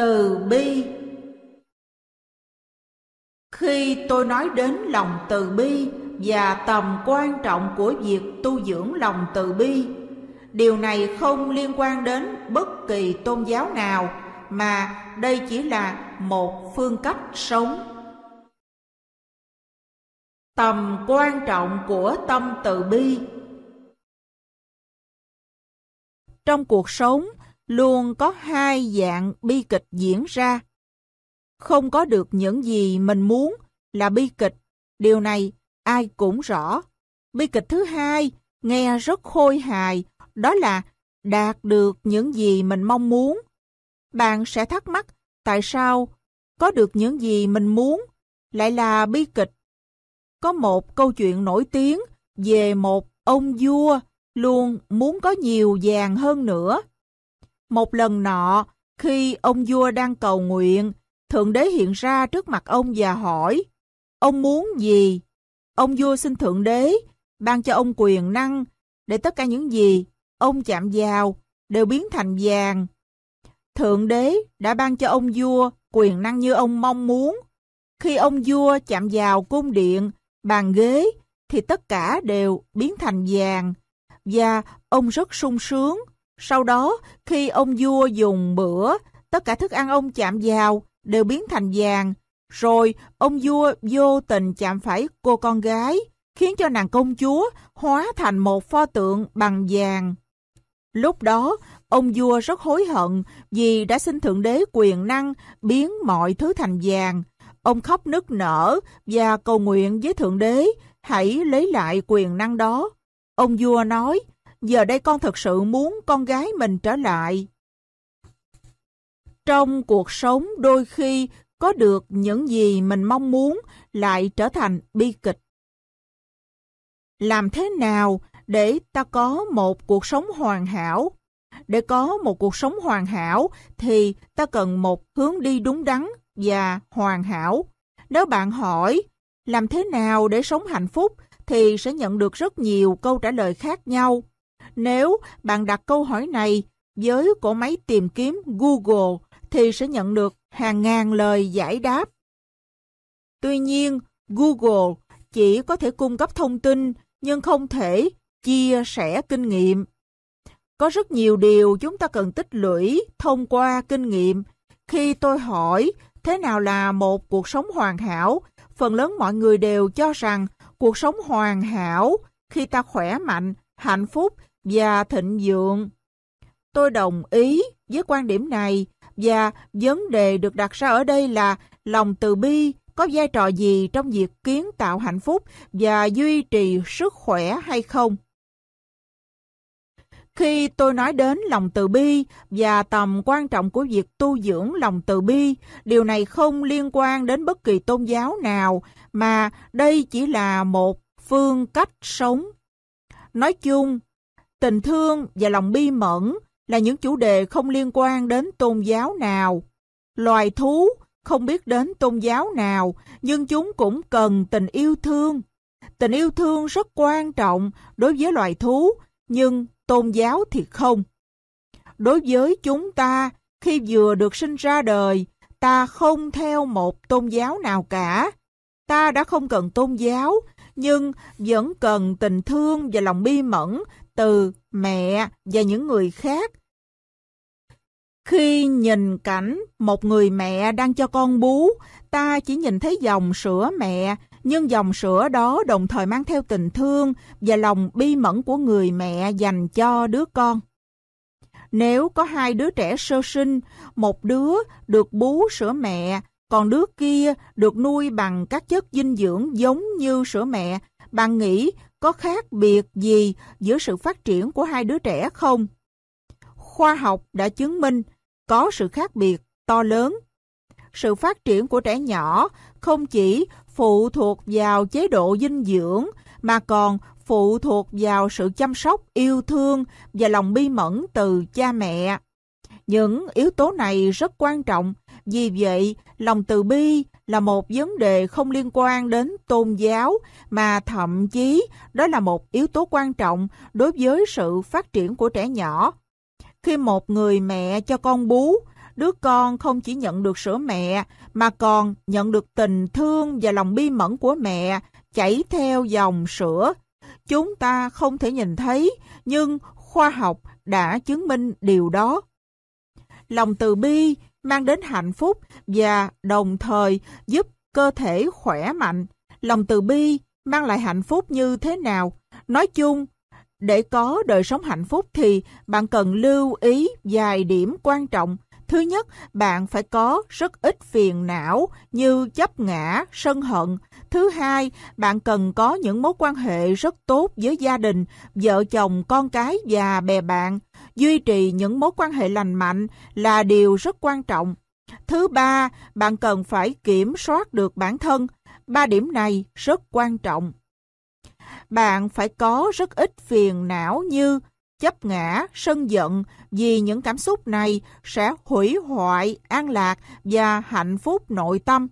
từ bi khi tôi nói đến lòng từ bi và tầm quan trọng của việc tu dưỡng lòng từ bi điều này không liên quan đến bất kỳ tôn giáo nào mà đây chỉ là một phương cách sống tầm quan trọng của tâm từ bi trong cuộc sống luôn có hai dạng bi kịch diễn ra. Không có được những gì mình muốn là bi kịch, điều này ai cũng rõ. Bi kịch thứ hai nghe rất khôi hài, đó là đạt được những gì mình mong muốn. Bạn sẽ thắc mắc tại sao có được những gì mình muốn lại là bi kịch. Có một câu chuyện nổi tiếng về một ông vua luôn muốn có nhiều vàng hơn nữa một lần nọ, khi ông vua đang cầu nguyện, Thượng đế hiện ra trước mặt ông và hỏi, ông muốn gì? Ông vua xin Thượng đế ban cho ông quyền năng để tất cả những gì ông chạm vào đều biến thành vàng. Thượng đế đã ban cho ông vua quyền năng như ông mong muốn. Khi ông vua chạm vào cung điện, bàn ghế thì tất cả đều biến thành vàng và ông rất sung sướng sau đó, khi ông vua dùng bữa, tất cả thức ăn ông chạm vào đều biến thành vàng. Rồi, ông vua vô tình chạm phải cô con gái, khiến cho nàng công chúa hóa thành một pho tượng bằng vàng. Lúc đó, ông vua rất hối hận vì đã xin Thượng Đế quyền năng biến mọi thứ thành vàng. Ông khóc nức nở và cầu nguyện với Thượng Đế hãy lấy lại quyền năng đó. Ông vua nói, giờ đây con thật sự muốn con gái mình trở lại. Trong cuộc sống đôi khi có được những gì mình mong muốn lại trở thành bi kịch. Làm thế nào để ta có một cuộc sống hoàn hảo? Để có một cuộc sống hoàn hảo thì ta cần một hướng đi đúng đắn và hoàn hảo. Nếu bạn hỏi làm thế nào để sống hạnh phúc thì sẽ nhận được rất nhiều câu trả lời khác nhau. Nếu bạn đặt câu hỏi này với cổ máy tìm kiếm Google thì sẽ nhận được hàng ngàn lời giải đáp. Tuy nhiên, Google chỉ có thể cung cấp thông tin nhưng không thể chia sẻ kinh nghiệm. Có rất nhiều điều chúng ta cần tích lũy thông qua kinh nghiệm. Khi tôi hỏi thế nào là một cuộc sống hoàn hảo, phần lớn mọi người đều cho rằng cuộc sống hoàn hảo khi ta khỏe mạnh, hạnh phúc và thịnh vượng. Tôi đồng ý với quan điểm này và vấn đề được đặt ra ở đây là lòng từ bi có vai trò gì trong việc kiến tạo hạnh phúc và duy trì sức khỏe hay không. Khi tôi nói đến lòng từ bi và tầm quan trọng của việc tu dưỡng lòng từ bi, điều này không liên quan đến bất kỳ tôn giáo nào mà đây chỉ là một phương cách sống. Nói chung, Tình thương và lòng bi mẫn là những chủ đề không liên quan đến tôn giáo nào. Loài thú không biết đến tôn giáo nào, nhưng chúng cũng cần tình yêu thương. Tình yêu thương rất quan trọng đối với loài thú, nhưng tôn giáo thì không. Đối với chúng ta, khi vừa được sinh ra đời, ta không theo một tôn giáo nào cả. Ta đã không cần tôn giáo, nhưng vẫn cần tình thương và lòng bi mẫn từ mẹ và những người khác. Khi nhìn cảnh một người mẹ đang cho con bú, ta chỉ nhìn thấy dòng sữa mẹ, nhưng dòng sữa đó đồng thời mang theo tình thương và lòng bi mẫn của người mẹ dành cho đứa con. Nếu có hai đứa trẻ sơ sinh, một đứa được bú sữa mẹ, còn đứa kia được nuôi bằng các chất dinh dưỡng giống như sữa mẹ, bạn nghĩ có khác biệt gì giữa sự phát triển của hai đứa trẻ không? Khoa học đã chứng minh có sự khác biệt to lớn. Sự phát triển của trẻ nhỏ không chỉ phụ thuộc vào chế độ dinh dưỡng mà còn phụ thuộc vào sự chăm sóc, yêu thương và lòng bi mẫn từ cha mẹ. Những yếu tố này rất quan trọng, vì vậy lòng từ bi là một vấn đề không liên quan đến tôn giáo mà thậm chí đó là một yếu tố quan trọng đối với sự phát triển của trẻ nhỏ. Khi một người mẹ cho con bú, đứa con không chỉ nhận được sữa mẹ mà còn nhận được tình thương và lòng bi mẫn của mẹ chảy theo dòng sữa. Chúng ta không thể nhìn thấy nhưng khoa học đã chứng minh điều đó. Lòng từ bi mang đến hạnh phúc và đồng thời giúp cơ thể khỏe mạnh. Lòng từ bi mang lại hạnh phúc như thế nào? Nói chung, để có đời sống hạnh phúc thì bạn cần lưu ý vài điểm quan trọng. Thứ nhất, bạn phải có rất ít phiền não như chấp ngã, sân hận. Thứ hai, bạn cần có những mối quan hệ rất tốt với gia đình, vợ chồng, con cái và bè bạn duy trì những mối quan hệ lành mạnh là điều rất quan trọng. Thứ ba, bạn cần phải kiểm soát được bản thân. Ba điểm này rất quan trọng. Bạn phải có rất ít phiền não như chấp ngã, sân giận vì những cảm xúc này sẽ hủy hoại an lạc và hạnh phúc nội tâm.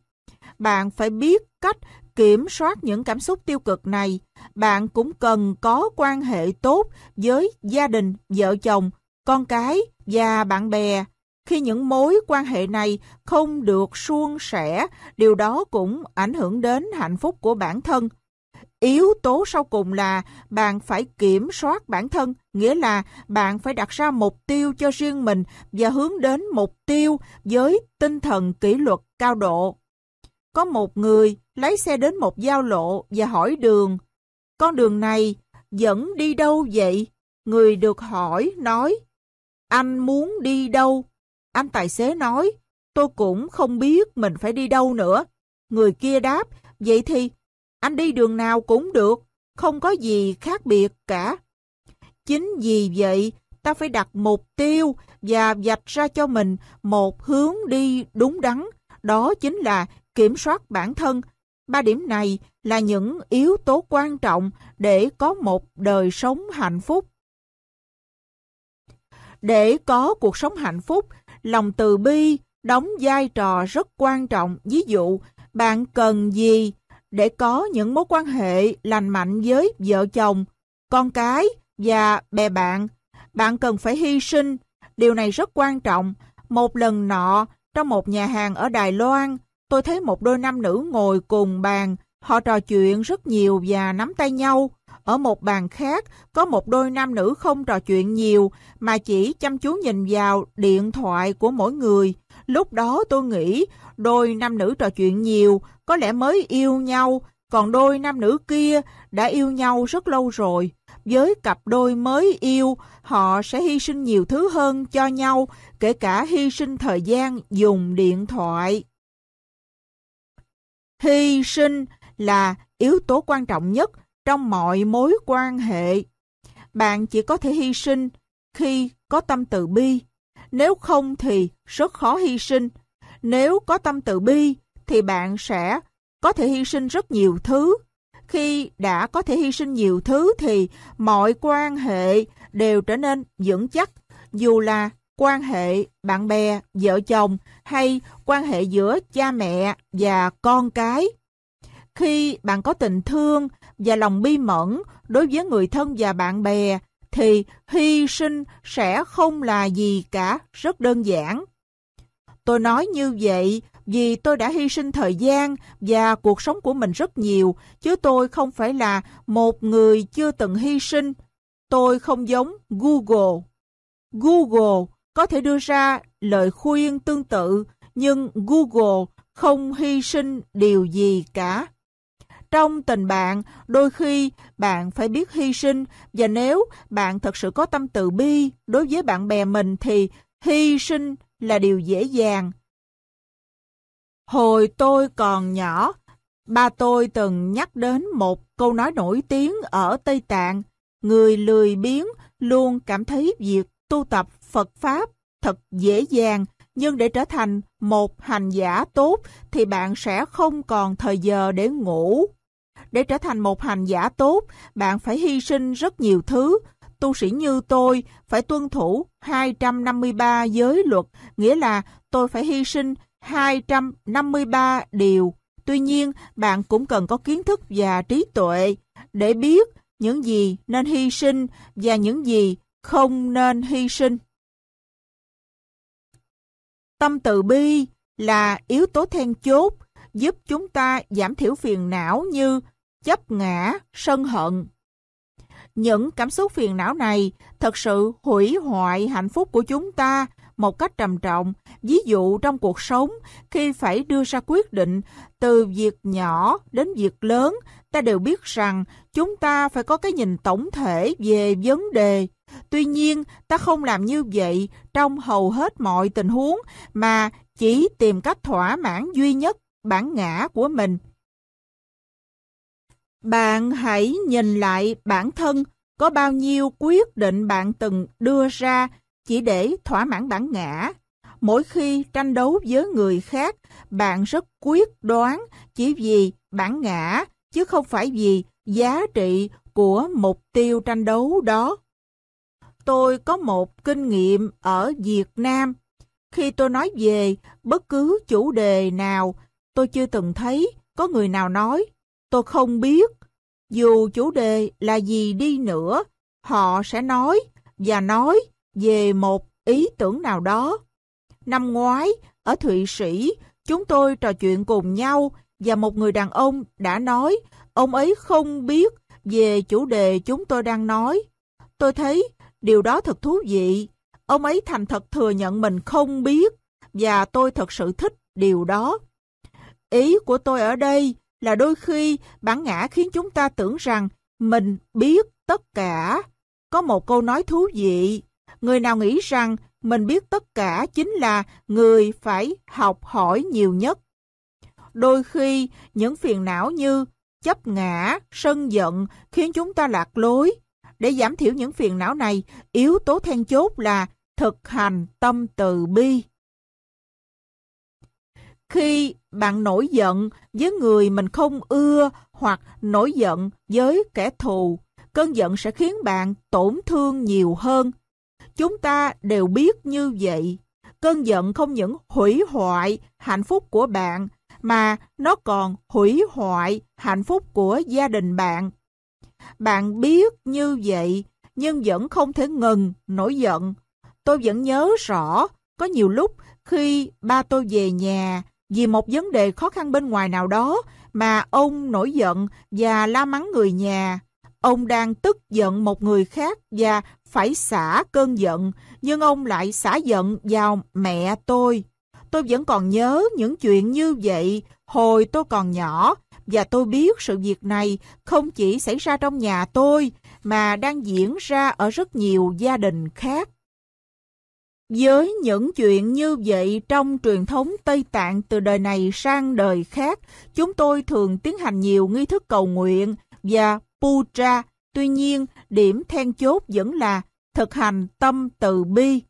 Bạn phải biết cách kiểm soát những cảm xúc tiêu cực này, bạn cũng cần có quan hệ tốt với gia đình, vợ chồng, con cái và bạn bè. Khi những mối quan hệ này không được suôn sẻ, điều đó cũng ảnh hưởng đến hạnh phúc của bản thân. Yếu tố sau cùng là bạn phải kiểm soát bản thân, nghĩa là bạn phải đặt ra mục tiêu cho riêng mình và hướng đến mục tiêu với tinh thần kỷ luật cao độ có một người lấy xe đến một giao lộ và hỏi đường. Con đường này dẫn đi đâu vậy? Người được hỏi nói, anh muốn đi đâu? Anh tài xế nói, tôi cũng không biết mình phải đi đâu nữa. Người kia đáp, vậy thì anh đi đường nào cũng được, không có gì khác biệt cả. Chính vì vậy, ta phải đặt mục tiêu và dạch ra cho mình một hướng đi đúng đắn, đó chính là kiểm soát bản thân. Ba điểm này là những yếu tố quan trọng để có một đời sống hạnh phúc. Để có cuộc sống hạnh phúc, lòng từ bi đóng vai trò rất quan trọng. Ví dụ, bạn cần gì để có những mối quan hệ lành mạnh với vợ chồng, con cái và bè bạn? Bạn cần phải hy sinh. Điều này rất quan trọng. Một lần nọ, trong một nhà hàng ở Đài Loan, tôi thấy một đôi nam nữ ngồi cùng bàn, họ trò chuyện rất nhiều và nắm tay nhau. Ở một bàn khác, có một đôi nam nữ không trò chuyện nhiều mà chỉ chăm chú nhìn vào điện thoại của mỗi người. Lúc đó tôi nghĩ đôi nam nữ trò chuyện nhiều, có lẽ mới yêu nhau, còn đôi nam nữ kia đã yêu nhau rất lâu rồi. Với cặp đôi mới yêu, họ sẽ hy sinh nhiều thứ hơn cho nhau, kể cả hy sinh thời gian dùng điện thoại hy sinh là yếu tố quan trọng nhất trong mọi mối quan hệ. Bạn chỉ có thể hy sinh khi có tâm từ bi, nếu không thì rất khó hy sinh. Nếu có tâm từ bi thì bạn sẽ có thể hy sinh rất nhiều thứ. Khi đã có thể hy sinh nhiều thứ thì mọi quan hệ đều trở nên vững chắc, dù là quan hệ bạn bè, vợ chồng hay quan hệ giữa cha mẹ và con cái. Khi bạn có tình thương và lòng bi mẫn đối với người thân và bạn bè, thì hy sinh sẽ không là gì cả, rất đơn giản. Tôi nói như vậy vì tôi đã hy sinh thời gian và cuộc sống của mình rất nhiều, chứ tôi không phải là một người chưa từng hy sinh. Tôi không giống Google. Google có thể đưa ra lời khuyên tương tự nhưng Google không hy sinh điều gì cả. Trong tình bạn, đôi khi bạn phải biết hy sinh và nếu bạn thật sự có tâm từ bi đối với bạn bè mình thì hy sinh là điều dễ dàng. Hồi tôi còn nhỏ, ba tôi từng nhắc đến một câu nói nổi tiếng ở Tây Tạng, người lười biếng luôn cảm thấy việc tu tập Phật Pháp thật dễ dàng, nhưng để trở thành một hành giả tốt thì bạn sẽ không còn thời giờ để ngủ. Để trở thành một hành giả tốt, bạn phải hy sinh rất nhiều thứ. Tu sĩ như tôi phải tuân thủ 253 giới luật, nghĩa là tôi phải hy sinh 253 điều. Tuy nhiên, bạn cũng cần có kiến thức và trí tuệ để biết những gì nên hy sinh và những gì không nên hy sinh. Tâm từ bi là yếu tố then chốt giúp chúng ta giảm thiểu phiền não như chấp ngã, sân hận. Những cảm xúc phiền não này thật sự hủy hoại hạnh phúc của chúng ta một cách trầm trọng. Ví dụ trong cuộc sống, khi phải đưa ra quyết định từ việc nhỏ đến việc lớn, ta đều biết rằng chúng ta phải có cái nhìn tổng thể về vấn đề Tuy nhiên, ta không làm như vậy trong hầu hết mọi tình huống mà chỉ tìm cách thỏa mãn duy nhất bản ngã của mình. Bạn hãy nhìn lại bản thân có bao nhiêu quyết định bạn từng đưa ra chỉ để thỏa mãn bản ngã. Mỗi khi tranh đấu với người khác, bạn rất quyết đoán chỉ vì bản ngã chứ không phải vì giá trị của mục tiêu tranh đấu đó tôi có một kinh nghiệm ở Việt Nam. Khi tôi nói về bất cứ chủ đề nào, tôi chưa từng thấy có người nào nói, tôi không biết. Dù chủ đề là gì đi nữa, họ sẽ nói và nói về một ý tưởng nào đó. Năm ngoái, ở Thụy Sĩ, chúng tôi trò chuyện cùng nhau và một người đàn ông đã nói ông ấy không biết về chủ đề chúng tôi đang nói. Tôi thấy Điều đó thật thú vị. Ông ấy thành thật thừa nhận mình không biết và tôi thật sự thích điều đó. Ý của tôi ở đây là đôi khi bản ngã khiến chúng ta tưởng rằng mình biết tất cả. Có một câu nói thú vị, người nào nghĩ rằng mình biết tất cả chính là người phải học hỏi nhiều nhất. Đôi khi những phiền não như chấp ngã, sân giận khiến chúng ta lạc lối để giảm thiểu những phiền não này, yếu tố then chốt là thực hành tâm từ bi. Khi bạn nổi giận với người mình không ưa hoặc nổi giận với kẻ thù, cơn giận sẽ khiến bạn tổn thương nhiều hơn. Chúng ta đều biết như vậy. Cơn giận không những hủy hoại hạnh phúc của bạn, mà nó còn hủy hoại hạnh phúc của gia đình bạn. Bạn biết như vậy, nhưng vẫn không thể ngừng, nổi giận. Tôi vẫn nhớ rõ, có nhiều lúc khi ba tôi về nhà vì một vấn đề khó khăn bên ngoài nào đó mà ông nổi giận và la mắng người nhà. Ông đang tức giận một người khác và phải xả cơn giận, nhưng ông lại xả giận vào mẹ tôi. Tôi vẫn còn nhớ những chuyện như vậy Hồi tôi còn nhỏ và tôi biết sự việc này không chỉ xảy ra trong nhà tôi mà đang diễn ra ở rất nhiều gia đình khác. Với những chuyện như vậy trong truyền thống Tây Tạng từ đời này sang đời khác, chúng tôi thường tiến hành nhiều nghi thức cầu nguyện và puja. Tuy nhiên, điểm then chốt vẫn là thực hành tâm từ bi.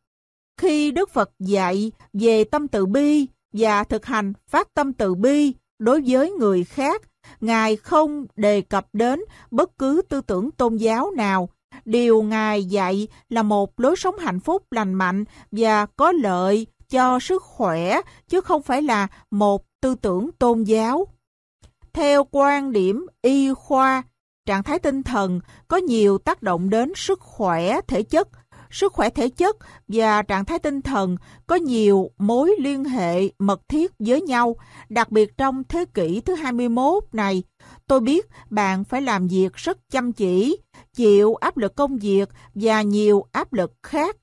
Khi Đức Phật dạy về tâm từ bi, và thực hành phát tâm từ bi đối với người khác. Ngài không đề cập đến bất cứ tư tưởng tôn giáo nào. Điều Ngài dạy là một lối sống hạnh phúc, lành mạnh và có lợi cho sức khỏe, chứ không phải là một tư tưởng tôn giáo. Theo quan điểm y khoa, trạng thái tinh thần có nhiều tác động đến sức khỏe thể chất sức khỏe thể chất và trạng thái tinh thần có nhiều mối liên hệ mật thiết với nhau, đặc biệt trong thế kỷ thứ 21 này. Tôi biết bạn phải làm việc rất chăm chỉ, chịu áp lực công việc và nhiều áp lực khác.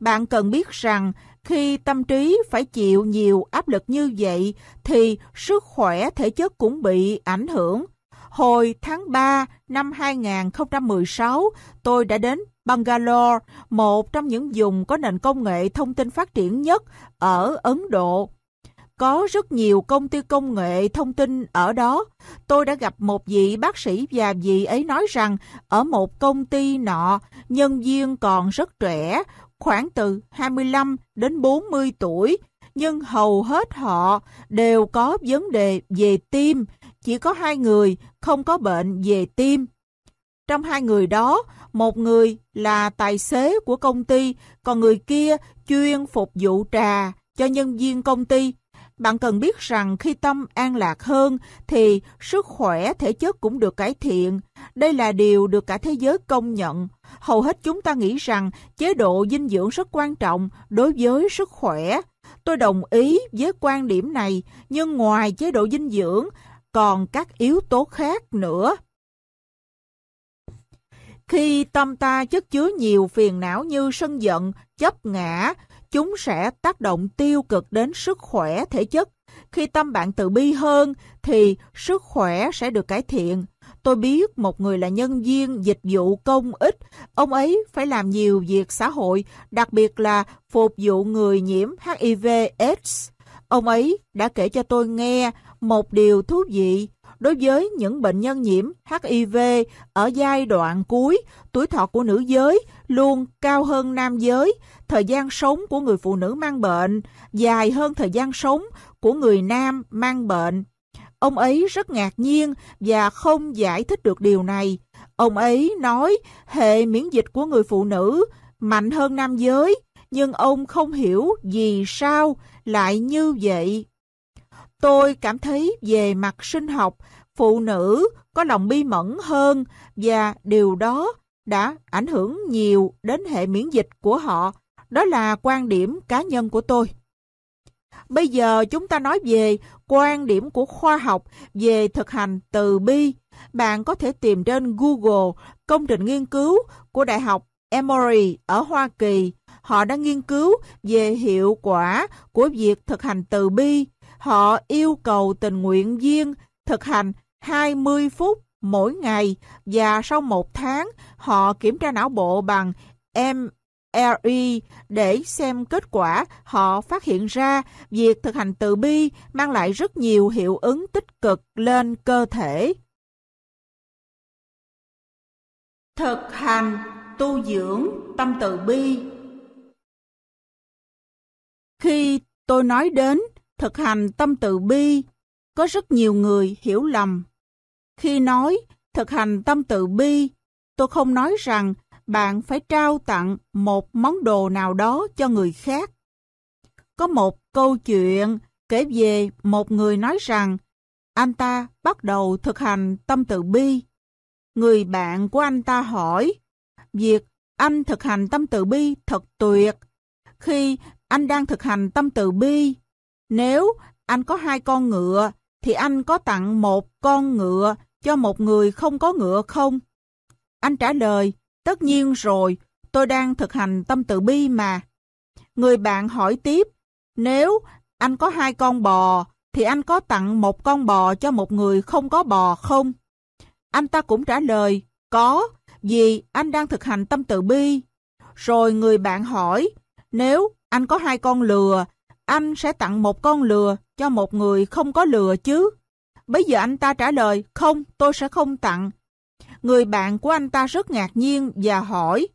Bạn cần biết rằng khi tâm trí phải chịu nhiều áp lực như vậy thì sức khỏe thể chất cũng bị ảnh hưởng. Hồi tháng 3 năm 2016, tôi đã đến Bangalore, một trong những vùng có nền công nghệ thông tin phát triển nhất ở Ấn Độ. Có rất nhiều công ty công nghệ thông tin ở đó. Tôi đã gặp một vị bác sĩ và vị ấy nói rằng ở một công ty nọ, nhân viên còn rất trẻ, khoảng từ 25 đến 40 tuổi, nhưng hầu hết họ đều có vấn đề về tim. Chỉ có hai người không có bệnh về tim. Trong hai người đó, một người là tài xế của công ty, còn người kia chuyên phục vụ trà cho nhân viên công ty. Bạn cần biết rằng khi tâm an lạc hơn thì sức khỏe thể chất cũng được cải thiện. Đây là điều được cả thế giới công nhận. Hầu hết chúng ta nghĩ rằng chế độ dinh dưỡng rất quan trọng đối với sức khỏe. Tôi đồng ý với quan điểm này, nhưng ngoài chế độ dinh dưỡng còn các yếu tố khác nữa. Khi tâm ta chất chứa nhiều phiền não như sân giận, chấp ngã, chúng sẽ tác động tiêu cực đến sức khỏe thể chất. Khi tâm bạn tự bi hơn thì sức khỏe sẽ được cải thiện. Tôi biết một người là nhân viên dịch vụ công ích, ông ấy phải làm nhiều việc xã hội, đặc biệt là phục vụ người nhiễm HIV AIDS. Ông ấy đã kể cho tôi nghe một điều thú vị đối với những bệnh nhân nhiễm HIV ở giai đoạn cuối, tuổi thọ của nữ giới luôn cao hơn nam giới, thời gian sống của người phụ nữ mang bệnh dài hơn thời gian sống của người nam mang bệnh. Ông ấy rất ngạc nhiên và không giải thích được điều này. Ông ấy nói hệ miễn dịch của người phụ nữ mạnh hơn nam giới, nhưng ông không hiểu vì sao lại như vậy. Tôi cảm thấy về mặt sinh học, phụ nữ có lòng bi mẫn hơn và điều đó đã ảnh hưởng nhiều đến hệ miễn dịch của họ. Đó là quan điểm cá nhân của tôi. Bây giờ chúng ta nói về quan điểm của khoa học về thực hành từ bi. Bạn có thể tìm trên Google công trình nghiên cứu của Đại học Emory ở Hoa Kỳ. Họ đã nghiên cứu về hiệu quả của việc thực hành từ bi họ yêu cầu tình nguyện viên thực hành 20 phút mỗi ngày và sau một tháng họ kiểm tra não bộ bằng MRI để xem kết quả họ phát hiện ra việc thực hành từ bi mang lại rất nhiều hiệu ứng tích cực lên cơ thể. Thực hành tu dưỡng tâm từ bi Khi tôi nói đến thực hành tâm từ bi, có rất nhiều người hiểu lầm. Khi nói thực hành tâm từ bi, tôi không nói rằng bạn phải trao tặng một món đồ nào đó cho người khác. Có một câu chuyện kể về một người nói rằng anh ta bắt đầu thực hành tâm từ bi. Người bạn của anh ta hỏi, việc anh thực hành tâm từ bi thật tuyệt. Khi anh đang thực hành tâm từ bi, nếu anh có hai con ngựa, thì anh có tặng một con ngựa cho một người không có ngựa không? Anh trả lời, tất nhiên rồi, tôi đang thực hành tâm từ bi mà. Người bạn hỏi tiếp, nếu anh có hai con bò, thì anh có tặng một con bò cho một người không có bò không? Anh ta cũng trả lời, có, vì anh đang thực hành tâm từ bi. Rồi người bạn hỏi, nếu anh có hai con lừa, anh sẽ tặng một con lừa cho một người không có lừa chứ. Bây giờ anh ta trả lời, không, tôi sẽ không tặng. Người bạn của anh ta rất ngạc nhiên và hỏi,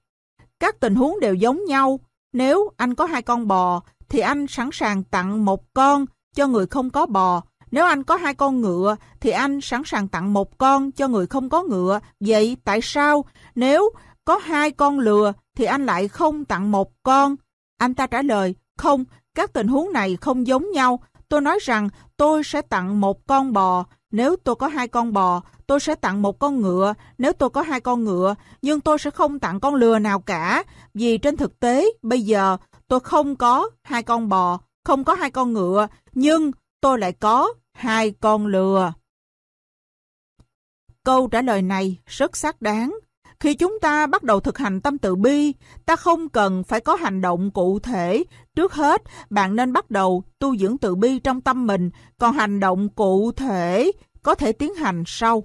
các tình huống đều giống nhau. Nếu anh có hai con bò, thì anh sẵn sàng tặng một con cho người không có bò. Nếu anh có hai con ngựa, thì anh sẵn sàng tặng một con cho người không có ngựa. Vậy tại sao nếu có hai con lừa, thì anh lại không tặng một con? Anh ta trả lời, không, các tình huống này không giống nhau. Tôi nói rằng tôi sẽ tặng một con bò. Nếu tôi có hai con bò, tôi sẽ tặng một con ngựa. Nếu tôi có hai con ngựa, nhưng tôi sẽ không tặng con lừa nào cả. Vì trên thực tế, bây giờ tôi không có hai con bò, không có hai con ngựa, nhưng tôi lại có hai con lừa. Câu trả lời này rất xác đáng khi chúng ta bắt đầu thực hành tâm từ bi, ta không cần phải có hành động cụ thể. Trước hết, bạn nên bắt đầu tu dưỡng từ bi trong tâm mình, còn hành động cụ thể có thể tiến hành sau.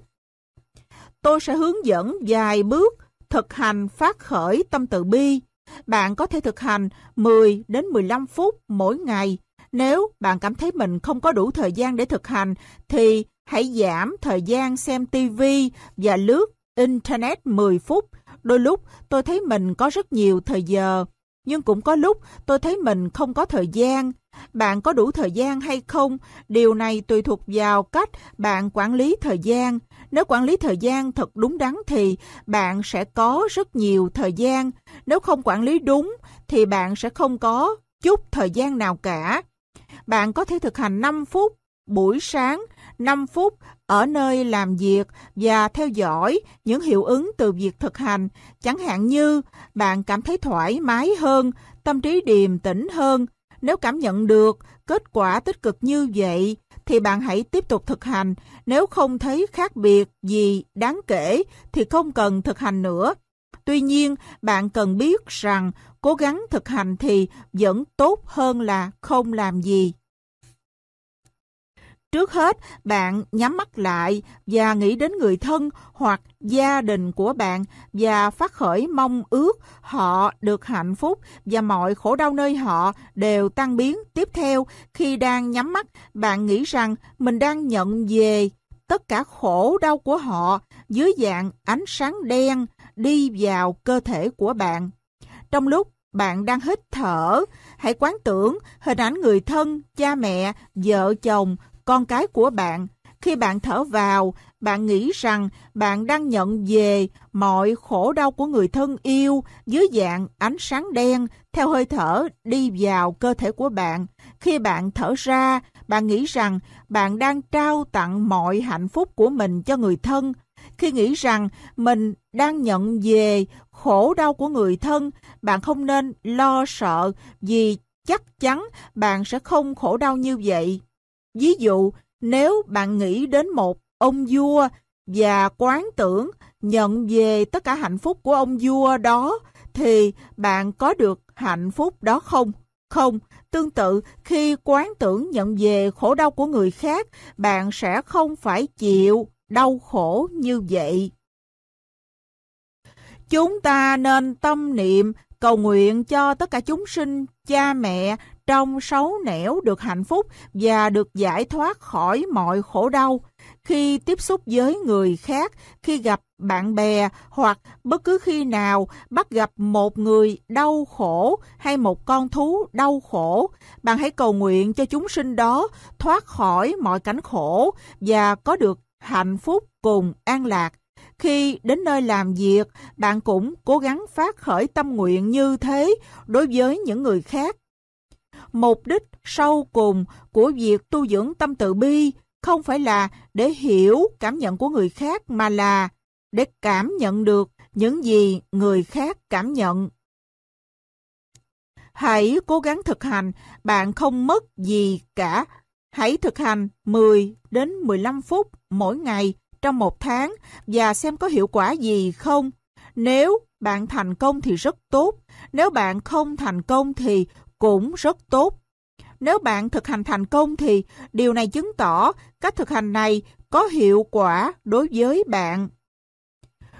Tôi sẽ hướng dẫn vài bước thực hành phát khởi tâm từ bi. Bạn có thể thực hành 10 đến 15 phút mỗi ngày. Nếu bạn cảm thấy mình không có đủ thời gian để thực hành thì hãy giảm thời gian xem TV và lướt Internet 10 phút, đôi lúc tôi thấy mình có rất nhiều thời giờ, nhưng cũng có lúc tôi thấy mình không có thời gian. Bạn có đủ thời gian hay không, điều này tùy thuộc vào cách bạn quản lý thời gian. Nếu quản lý thời gian thật đúng đắn thì bạn sẽ có rất nhiều thời gian. Nếu không quản lý đúng thì bạn sẽ không có chút thời gian nào cả. Bạn có thể thực hành 5 phút buổi sáng, 5 phút ở nơi làm việc và theo dõi những hiệu ứng từ việc thực hành, chẳng hạn như bạn cảm thấy thoải mái hơn, tâm trí điềm tĩnh hơn. Nếu cảm nhận được kết quả tích cực như vậy thì bạn hãy tiếp tục thực hành, nếu không thấy khác biệt gì đáng kể thì không cần thực hành nữa. Tuy nhiên, bạn cần biết rằng cố gắng thực hành thì vẫn tốt hơn là không làm gì. Trước hết, bạn nhắm mắt lại và nghĩ đến người thân hoặc gia đình của bạn và phát khởi mong ước họ được hạnh phúc và mọi khổ đau nơi họ đều tan biến. Tiếp theo, khi đang nhắm mắt, bạn nghĩ rằng mình đang nhận về tất cả khổ đau của họ dưới dạng ánh sáng đen đi vào cơ thể của bạn. Trong lúc bạn đang hít thở, hãy quán tưởng hình ảnh người thân, cha mẹ, vợ chồng, con cái của bạn. Khi bạn thở vào, bạn nghĩ rằng bạn đang nhận về mọi khổ đau của người thân yêu dưới dạng ánh sáng đen theo hơi thở đi vào cơ thể của bạn. Khi bạn thở ra, bạn nghĩ rằng bạn đang trao tặng mọi hạnh phúc của mình cho người thân. Khi nghĩ rằng mình đang nhận về khổ đau của người thân, bạn không nên lo sợ vì chắc chắn bạn sẽ không khổ đau như vậy. Ví dụ, nếu bạn nghĩ đến một ông vua và quán tưởng nhận về tất cả hạnh phúc của ông vua đó, thì bạn có được hạnh phúc đó không? Không, tương tự khi quán tưởng nhận về khổ đau của người khác, bạn sẽ không phải chịu đau khổ như vậy. Chúng ta nên tâm niệm cầu nguyện cho tất cả chúng sinh, cha mẹ trong sáu nẻo được hạnh phúc và được giải thoát khỏi mọi khổ đau. Khi tiếp xúc với người khác, khi gặp bạn bè hoặc bất cứ khi nào bắt gặp một người đau khổ hay một con thú đau khổ, bạn hãy cầu nguyện cho chúng sinh đó thoát khỏi mọi cảnh khổ và có được hạnh phúc cùng an lạc. Khi đến nơi làm việc, bạn cũng cố gắng phát khởi tâm nguyện như thế đối với những người khác mục đích sâu cùng của việc tu dưỡng tâm từ bi không phải là để hiểu cảm nhận của người khác mà là để cảm nhận được những gì người khác cảm nhận. Hãy cố gắng thực hành, bạn không mất gì cả. Hãy thực hành 10 đến 15 phút mỗi ngày trong một tháng và xem có hiệu quả gì không. Nếu bạn thành công thì rất tốt, nếu bạn không thành công thì cũng rất tốt. Nếu bạn thực hành thành công thì điều này chứng tỏ cách thực hành này có hiệu quả đối với bạn.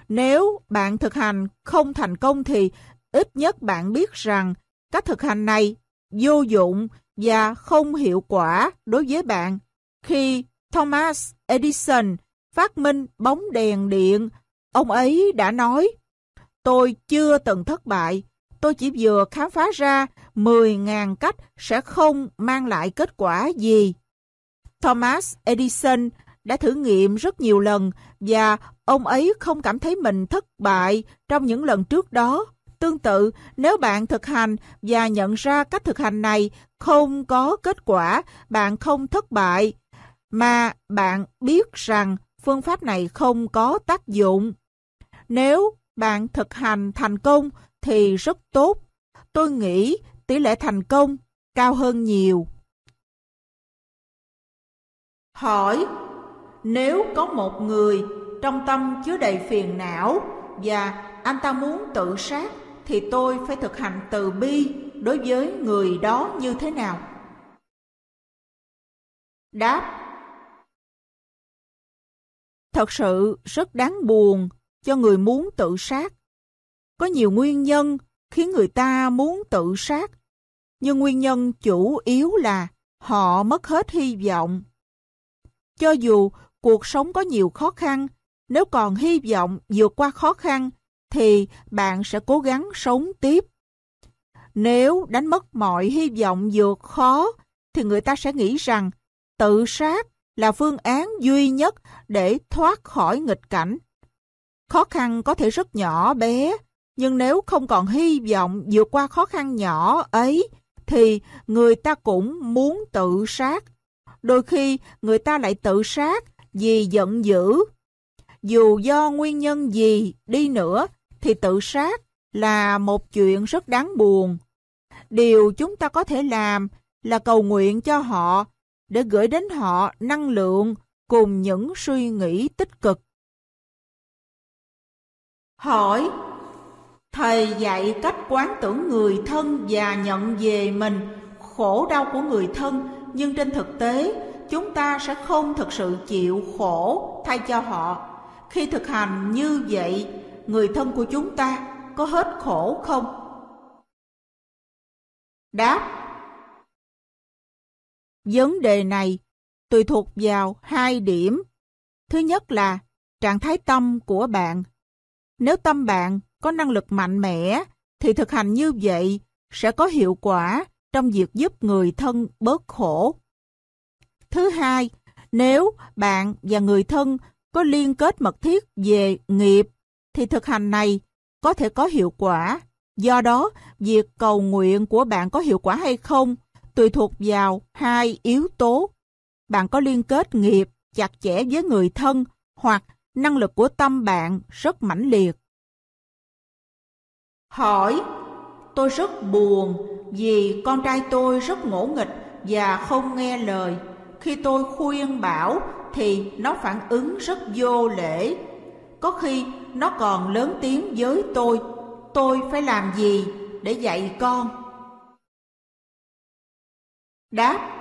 Nếu bạn thực hành không thành công thì ít nhất bạn biết rằng cách thực hành này vô dụng và không hiệu quả đối với bạn. Khi Thomas Edison phát minh bóng đèn điện, ông ấy đã nói Tôi chưa từng thất bại tôi chỉ vừa khám phá ra 10.000 cách sẽ không mang lại kết quả gì. Thomas Edison đã thử nghiệm rất nhiều lần và ông ấy không cảm thấy mình thất bại trong những lần trước đó. Tương tự, nếu bạn thực hành và nhận ra cách thực hành này không có kết quả, bạn không thất bại, mà bạn biết rằng phương pháp này không có tác dụng. Nếu bạn thực hành thành công, thì rất tốt. Tôi nghĩ tỷ lệ thành công cao hơn nhiều. Hỏi, nếu có một người trong tâm chứa đầy phiền não và anh ta muốn tự sát thì tôi phải thực hành từ bi đối với người đó như thế nào? Đáp Thật sự rất đáng buồn cho người muốn tự sát. Có nhiều nguyên nhân khiến người ta muốn tự sát, nhưng nguyên nhân chủ yếu là họ mất hết hy vọng. Cho dù cuộc sống có nhiều khó khăn, nếu còn hy vọng vượt qua khó khăn thì bạn sẽ cố gắng sống tiếp. Nếu đánh mất mọi hy vọng vượt khó thì người ta sẽ nghĩ rằng tự sát là phương án duy nhất để thoát khỏi nghịch cảnh. Khó khăn có thể rất nhỏ bé, nhưng nếu không còn hy vọng vượt qua khó khăn nhỏ ấy thì người ta cũng muốn tự sát. Đôi khi người ta lại tự sát vì giận dữ. Dù do nguyên nhân gì đi nữa thì tự sát là một chuyện rất đáng buồn. Điều chúng ta có thể làm là cầu nguyện cho họ để gửi đến họ năng lượng cùng những suy nghĩ tích cực. Hỏi Thầy dạy cách quán tưởng người thân và nhận về mình khổ đau của người thân, nhưng trên thực tế chúng ta sẽ không thực sự chịu khổ thay cho họ. Khi thực hành như vậy, người thân của chúng ta có hết khổ không? Đáp Vấn đề này tùy thuộc vào hai điểm. Thứ nhất là trạng thái tâm của bạn. Nếu tâm bạn có năng lực mạnh mẽ, thì thực hành như vậy sẽ có hiệu quả trong việc giúp người thân bớt khổ. Thứ hai, nếu bạn và người thân có liên kết mật thiết về nghiệp, thì thực hành này có thể có hiệu quả. Do đó, việc cầu nguyện của bạn có hiệu quả hay không tùy thuộc vào hai yếu tố. Bạn có liên kết nghiệp chặt chẽ với người thân hoặc năng lực của tâm bạn rất mãnh liệt. Hỏi, tôi rất buồn vì con trai tôi rất ngỗ nghịch và không nghe lời. Khi tôi khuyên bảo thì nó phản ứng rất vô lễ. Có khi nó còn lớn tiếng với tôi, tôi phải làm gì để dạy con? Đáp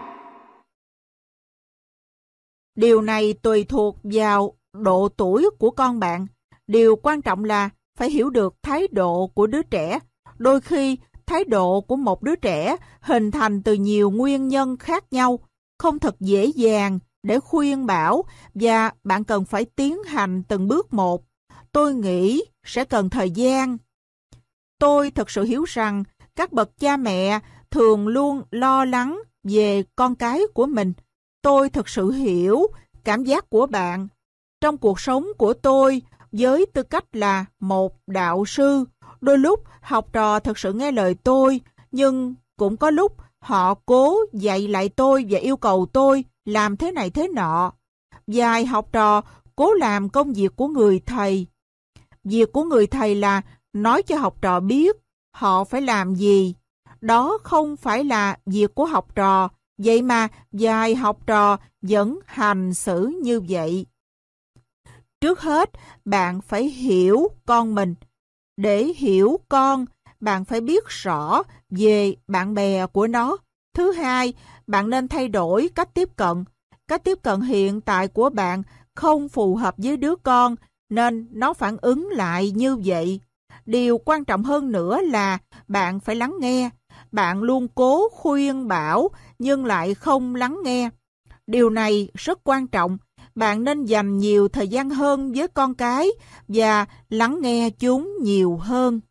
Điều này tùy thuộc vào độ tuổi của con bạn. Điều quan trọng là phải hiểu được thái độ của đứa trẻ. Đôi khi, thái độ của một đứa trẻ hình thành từ nhiều nguyên nhân khác nhau, không thật dễ dàng để khuyên bảo và bạn cần phải tiến hành từng bước một. Tôi nghĩ sẽ cần thời gian. Tôi thật sự hiểu rằng các bậc cha mẹ thường luôn lo lắng về con cái của mình. Tôi thật sự hiểu cảm giác của bạn. Trong cuộc sống của tôi, với tư cách là một đạo sư. Đôi lúc học trò thật sự nghe lời tôi, nhưng cũng có lúc họ cố dạy lại tôi và yêu cầu tôi làm thế này thế nọ. Vài học trò cố làm công việc của người thầy. Việc của người thầy là nói cho học trò biết họ phải làm gì. Đó không phải là việc của học trò, vậy mà vài học trò vẫn hành xử như vậy trước hết bạn phải hiểu con mình để hiểu con bạn phải biết rõ về bạn bè của nó thứ hai bạn nên thay đổi cách tiếp cận cách tiếp cận hiện tại của bạn không phù hợp với đứa con nên nó phản ứng lại như vậy điều quan trọng hơn nữa là bạn phải lắng nghe bạn luôn cố khuyên bảo nhưng lại không lắng nghe điều này rất quan trọng bạn nên dành nhiều thời gian hơn với con cái và lắng nghe chúng nhiều hơn.